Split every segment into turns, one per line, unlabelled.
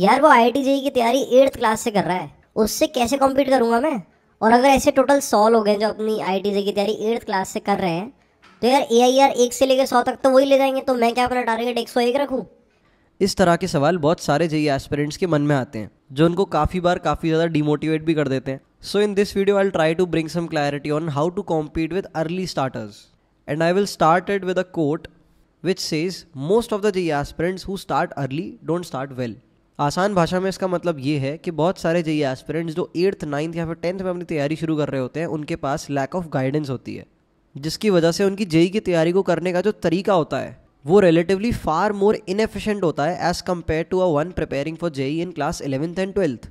यार वो आई जेई की तैयारी एट्थ क्लास से कर रहा है उससे कैसे कॉम्पीट करूँगा मैं और अगर ऐसे टोटल सौ लोग हैं जो अपनी आई जेई की तैयारी एट्थ क्लास से कर रहे हैं तो यार ए आई आर एक से लेकर सौ तक तो वही ले जाएंगे तो मैं क्या अपना टारगेट एक सौ एक रखूँ इस तरह के सवाल बहुत सारे जेई एस्पिरेंट्स e के मन में आते हैं जो उनको काफ़ी बार काफ़ी ज़्यादा डिमोटिवेट भी कर देते हैं so in this video I try to bring some clarity on how to compete with early starters and I will start it with a quote which says most of the the JE aspirants who start early don't start well. आसान भाषा में इसका मतलब ये है कि बहुत सारे जेई एस्पिरेंट्स जो एट्थ नाइन्थ या फिर टेंथ में अपनी तैयारी शुरू कर रहे होते हैं उनके पास लैक ऑफ गाइडेंस होती है जिसकी वजह से उनकी जेई की तैयारी को करने का जो तरीका होता है वो रिलेटिवली फार मोर इनएफिशेंट होता है as compare to a one preparing for JEE in class eleventh and twelfth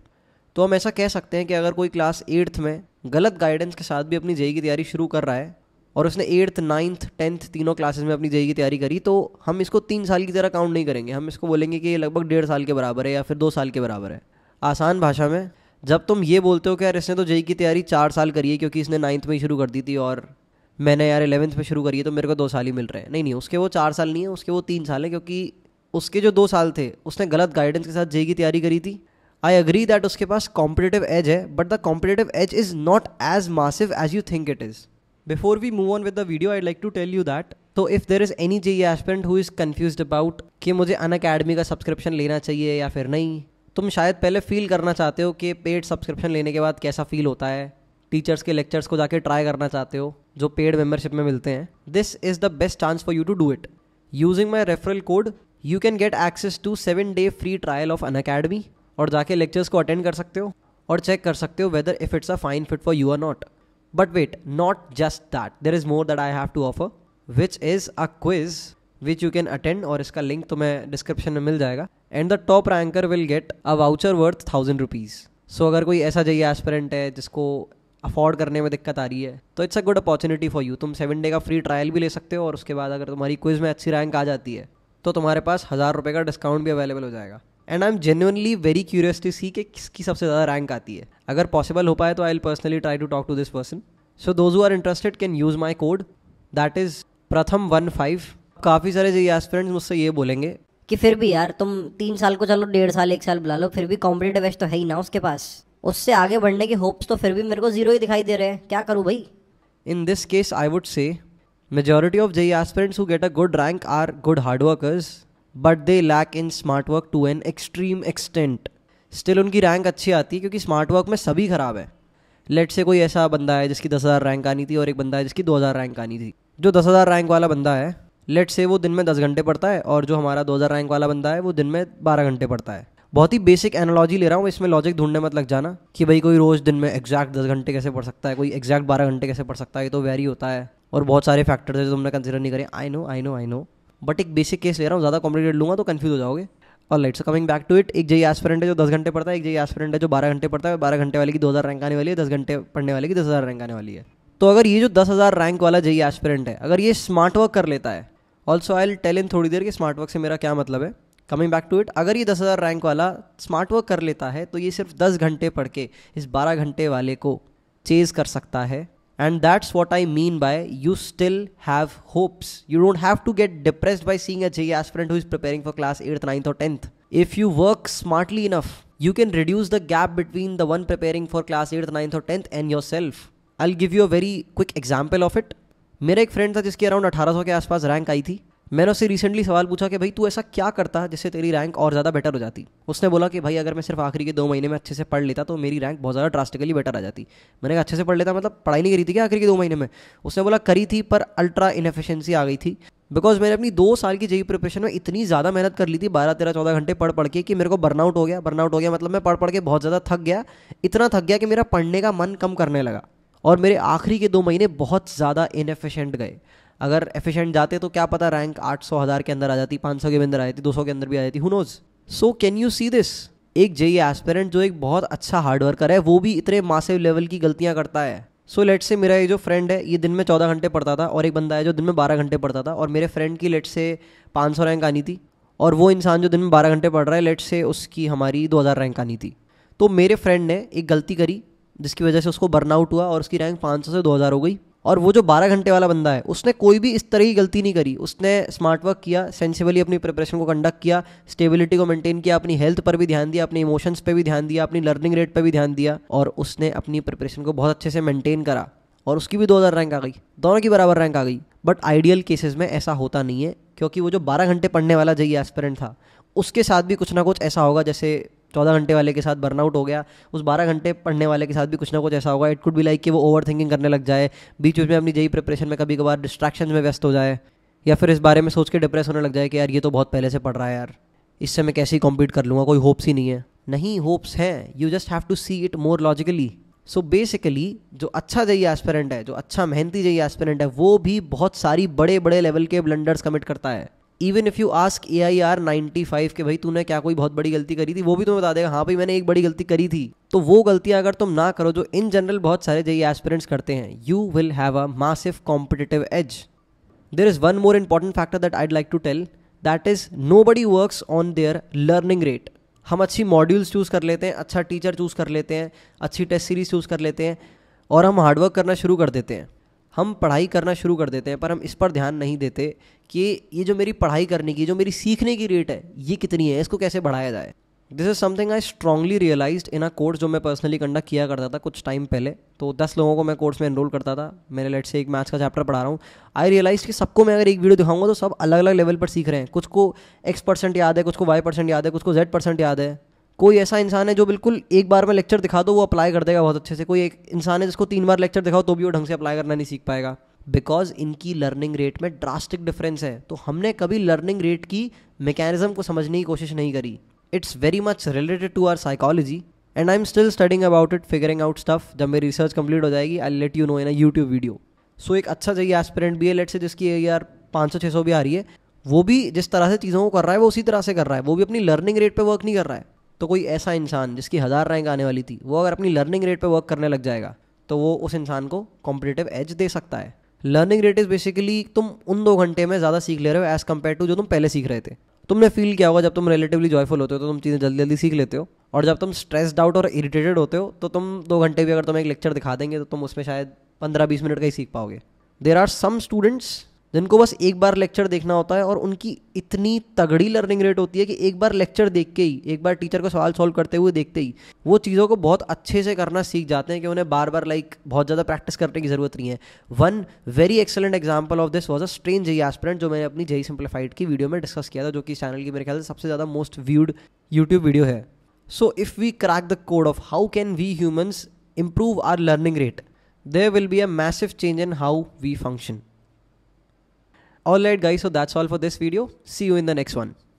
तो हम ऐसा कह सकते हैं कि अगर कोई क्लास एट्थ में गलत गाइडेंस के साथ भी अपनी जेई की तैयारी शुरू कर रहा है और उसने एट्थ नाइन्थ टेंथ तीनों क्लासेस में अपनी जेई की तैयारी करी तो हम इसको तीन साल की तरह काउंट नहीं करेंगे हम इसको बोलेंगे कि ये लगभग डेढ़ साल के बराबर है या फिर दो साल के बराबर है आसान भाषा में जब तुम ये बोलते हो कि यार इसने तो जेई की तैयारी चार साल करी है क्योंकि इसने नाइन्थ में ही शुरू कर दी थी और मैंने यार एलेवंथ में शुरू करी है तो मेरे को दो साल ही मिल रहे हैं नहीं नहीं उसके वो चार साल नहीं है उसके वो तीन साल है क्योंकि उसके जो दो साल थे उसने गलत गाइडेंस के साथ जेई की तैयारी करी थी आई अग्री दैट उसके पास कॉम्पिटेटिव एज है but the competitive edge is not as massive as you think it is before we move on with the video I like to tell you that तो if there is any JEE aspirant who is confuse about कि मुझे अन academy का subscription लेना चाहिए या फिर नहीं तुम शायद पहले फील करना चाहते हो कि पेड सब्सक्रिप्शन लेने के बाद कैसा फील होता है टीचर्स के लेक्चर्स को जाके ट्राई करना चाहते हो जो पेड मेम्बरशिप में मिलते हैं this is the best chance for you to do it using my referral code you can get access to seven day free trial of Unacademy और जाके लेक्चर्स को अटेंड कर सकते हो और चेक कर सकते हो whether if it's a fine fit for you or not But wait, not just that. There is more that I have to offer, which is a quiz which you can attend और इसका link तुम्हें description में मिल जाएगा and the top ranker will get a voucher worth thousand rupees so अगर कोई ऐसा जई aspirant है जिसको अफोर्ड करने में दिक्कत आ रही है तो it's a good opportunity for you तुम सेवन डे का फ्री ट्रायल भी ले सकते हो और उसके बाद अगर तुम्हारी क्विज़ में अच्छी रैंक आ जाती है तो तुम्हारे पास हज़ार रुपये का डिस्काउंट भी अवेलेबल हो जाएगा and I am genuinely very curious to see कि किसकी सबसे ज़्यादा रैंक आती है अगर पॉसिबल हो पाए तो I will personally try to talk to this person so those who are interested can use my code that is Pratham one five काफ़ी सारे जी एस्पिरेंट्स मुझसे ये बोलेंगे कि फिर भी यार तुम तीन साल को चलो डेढ़ साल एक साल बुला लो फिर भी कॉम्पिटेटिव एज तो है ही ना उसके पास उससे आगे बढ़ने के होप्स तो फिर भी मेरे को जीरो ही दिखाई दे रहे हैं क्या करूँ भाई in this case I would say majority of JEE aspirants who get a good rank are good hard workers but they lack in smart work to an extreme extent still उनकी rank अच्छी आती है क्योंकि smart work में सभी ख़राब है late से कोई ऐसा बंदा है जिसकी दस हज़ार रैंक आनी थी और एक बंदा है जिसकी दो हज़ार रैंक आनी थी जो दस हज़ार रैंक वाला बंदा है लेट से वो दिन में दस घंटे पढ़ता है और जो हमारा दो हज़ार रैंक वाला बंदा है वो दिन में बारह घंटे पढ़ता है बहुत ही बेसिक एनोलॉजी ले रहा हूँ इसमें लॉजिक ढूंढने मत लग जाना कि भाई कोई रोज़ दिन में एग्जैक्ट दस घंटे कैसे पढ़ सकता है कोई एग्जैक्ट बारह घंटे कैसे पढ़ सकता है ये तो वेरी होता है और बहुत सारे फैक्टर्स है जो तुमने कंसिडर नहीं करे I know I know I know but एक बेसिक केस ले रहा हूँ ज़्यादा कॉम्प्लिकेटेड लूँगा तो कन्फ्यूज हो जाओगे और lights coming back to it एक जेई एस्पिरेंट e है जो दस घंटे पढ़ता है एक जई एस्पिरेंट e है जो बारह घंटे पढ़ता है बारह घंटे वाले की दो हज़ार रैंक आने वाली है दस घंटे पढ़ने वाले की दस हज़ार रैंक आने वाली है तो अगर ये जो दस हज़ार रैंक वाला जई एस्पिरेंट e है अगर ये स्मार्ट वर्क कर लेता है ऑल्सो आई टेल इन थोड़ी देर के स्मार्ट वर्क से मेरा क्या मतलब है कमिंग बैक टू इट अगर ये दस हज़ार रैंक वाला स्मार्ट वर्क कर लेता है तो ये सिर्फ दस घंटे पढ़ के इस बारह घंटे वाले को चेज़ कर सकता है and that's what i mean by you still have hopes you don't have to get depressed by seeing a ge aspirant who is preparing for class 8th 9th or 10th if you work smartly enough you can reduce the gap between the one preparing for class 8th 9th or 10th and yourself i'll give you a very quick example of it मेरा एक friend था जिसकी around 1800 के आसपास rank आई थी मैंने उससे recently सवाल पूछा कि भाई तू ऐसा क्या करता है जिससे तेरी रैंक और ज़्यादा बेटर हो जाती उसने बोला कि भाई अगर मैं सिर्फ आखिरी के दो महीने में अच्छे से पढ़ लेता तो मेरी रैंक बहुत ज़्यादा ड्रास्टिकली बेटर आ जाती मैंने कहा अच्छे से पढ़ लेता मतलब पढ़ाई नहीं करी थी क्या आखिरी के दो महीने में उसने बोला करी थी पर अल्ट्रा इनफिशेंसी आ गई थी बिकॉज मैंने अपनी दो साल की जेई प्रिपरेशन में इतनी ज़्यादा मेहनत कर ली थी बारह तेरह चौदह घंटे पढ़ पढ़ के कि मेरे को बर्नआउट हो गया बर्नआउट हो गया मतलब मैं पढ़ पढ़ के बहुत ज़्यादा थक गया इतना थक गया कि मेरा पढ़ने का मन कम करने लगा और मेरे आखिरी के दो महीने बहुत ज़्यादा इनफिशेंट गए अगर एफिशिएंट जाते तो क्या पता रैंक आठ सौ हज़ार के अंदर आ जाती पाँच सौ के अंदर आ जाती दो सौ के अंदर भी आ जाती who knows so can you see this एक जे एस्पेरेंट e जो एक बहुत अच्छा हार्ड वर्कर है वो भी इतने मासिव लेवल की गलतियाँ करता है सो लेट से मेरा ये जो फ्रेंड है ये दिन में चौदह घंटे पढ़ता था और एक बंदा है जो दिन में बारह घंटे पढ़ता था और मेरे फ्रेंड की लेट से पाँच सौ रैंक आनी थी और वो इंसान जो दिन में बारह घंटे पढ़ रहा है लेट से उसकी हमारी दो हज़ार रैंक आनी थी तो मेरे फ्रेंड ने एक गलती करी जिसकी वजह से उसको बर्नआउट हुआ और उसकी रैंक पाँच सौ से दो हज़ार हो गई और वो जो बारह घंटे वाला बंदा है उसने कोई भी इस तरह की गलती नहीं करी उसने स्मार्ट वर्क किया सेंसिबली अपनी प्रिपरेशन को कंडक्ट किया स्टेबिलिटी को मेंटेन किया अपनी हेल्थ पर भी ध्यान दिया अपने इमोशंस पर भी ध्यान दिया अपनी लर्निंग रेट पर भी ध्यान दिया और उसने अपनी प्रिपरेशन को बहुत अच्छे से मेंटेन करा और उसकी भी दो हज़ार रैंक आ गई दोनों की बराबर रैंक आ गई बट आइडियल केसेस में ऐसा होता नहीं है क्योंकि वो जो बारह घंटे पढ़ने वाला जई एस्पेरेंट था उसके साथ भी कुछ ना कुछ ऐसा होगा जैसे चौदह घंटे वाले के साथ बर्नआउट हो गया उस बारह घंटे पढ़ने वाले के साथ भी कुछ ना कुछ ऐसा होगा इट कुड भी लाइक कि वो ओवर थिंकिंग करने लग जाए बीच बीच में अपनी जई प्रिपरेशन में कभी कभार डिस्ट्रैक्शन में व्यस्त हो जाए या फिर इस बारे में सोच के डिप्रेस होने लग जाए कि यार ये तो बहुत पहले से पढ़ रहा है यार इससे मैं कैसे कॉम्पीट कर लूँगा कोई होप्स ही नहीं है नहीं होप्स हैं you just have to see it more logically so basically जो अच्छा जई एस्पेरेंट है जो अच्छा मेहनती जई एस्पेरेंट है वो भी बहुत सारी बड़े बड़े लेवल के ब्लंडर्स कमिट करता है even if you ask A I R ninety five के भाई तूने क्या कोई बहुत बड़ी गलती करी थी वो भी तुम्हें बता देगा हाँ भाई मैंने एक बड़ी गलती करी थी तो वो गलतियाँ अगर तुम ना करो जो इन जनरल बहुत सारे जे एस्पिरेंट्स करते हैं you will have a massive competitive edge there is one more important factor that I'd like to tell that is nobody work on their learning rate हम अच्छी मॉड्यूल्स चूज़ कर लेते हैं अच्छा टीचर चूज़ कर लेते हैं अच्छी टेस्ट सीरीज़ चूज़ कर लेते हैं और हम हार्डवर्क करना शुरू कर देते हैं हम पढ़ाई करना शुरू कर देते हैं पर हम इस पर ध्यान नहीं देते कि ये जो मेरी पढ़ाई करने की जो मेरी सीखने की रेट है ये कितनी है इसको कैसे बढ़ाया जाए this is something I strongly realise in a course जो मैं पर्सनली कंडक्ट किया करता था कुछ टाइम पहले तो दस लोगों को मैं कोर्स में एनरोल करता था मैंने लेट से एक मैथ्स का चैप्टर पढ़ा रहा हूँ आई रियलाइज कि सबको मैं अगर एक वीडियो दिखाऊंगा तो सब अलग अलग लेवल पर सीख रहे हैं कुछ को एक्स परसेंट याद है कुछ को वाई परसेंट याद है कुछ को जेड परसेंट याद है कोई ऐसा इंसान है जो बिल्कुल एक बार में लेक्चर दिखा दो वो अप्लाई कर देगा बहुत अच्छे से कोई एक इंसान है जिसको तीन बार लेक्चर दिखाओ तो भी वो ढंग से अप्लाई करना नहीं सीख पाएगा बिकॉज इनकी लर्निंग रेट में ड्रास्टिक डिफरेंस है तो हमने कभी लर्निंग रेट की मेकेनिज्म को समझने की कोशिश नहीं करी it's very much related to our psychology and I am still studying about it figuring out stuff जब मेरी रिसर्च कंप्लीट हो जाएगी I let you know in a YouTube video so एक अच्छा चाहिए एस्पिरेंट भी है लेट से जिसकी यार पाँच सौ छः सौ भी आ रही है वो भी जिस तरह से चीज़ों को कर रहा है वो उसी तरह से कर रहा है वो भी अपनी लर्निंग रेट पर वर्क नहीं कर रहा है तो कोई ऐसा इंसान जिसकी हज़ार रैंक आने वाली थी वो अगर अपनी लर्निंग रेट पर वर्क करने लग जाएगा तो वो उस इंसान को कॉम्पिटेटिव एज दे सकता है लर्निंग रेट इज़ बेसिकली तुम उन दो घंटे में ज़्यादा सीख ले रहे हो एज़ कम्पेयर टू जो तुम पहले सीख रहे थे तुमने फील किया होगा जब तुम रिलेटिवली जॉयफुल होते हो तो तुम चीज़ें जल्दी जल्दी सीख लेते हो और जब तुम स्ट्रेस्ड आउट और इरिटेटेड होते हो तो तुम दो घंटे भी अगर तुम्हें एक लेक्चर दिखा देंगे तो तुम उसमें शायद पंद्रह बीस मिनट का ही सीख पाओगे देर आर सम स्टूडेंट्स जिनको बस एक बार लेक्चर देखना होता है और उनकी इतनी तगड़ी लर्निंग रेट होती है कि एक बार लेक्चर देख के ही एक बार टीचर को सवाल सॉल्व करते हुए देखते ही वो चीज़ों को बहुत अच्छे से करना सीख जाते हैं कि उन्हें बार बार लाइक बहुत ज़्यादा प्रैक्टिस करने की ज़रूरत नहीं है one very excellent example of this was a strain JEE aspirant जो मैंने अपनी जेई सिंप्लीफाइड की वीडियो में डिस्कस किया था जो कि चैनल की मेरे ख्याल से सबसे ज़्यादा मोस्ट व्यूड यूट्यूब वीडियो है so if we crack the code of how can we humans improve our learning rate there will be a massive change in how we function Alright guys, so that's all for this video. See you in the next one.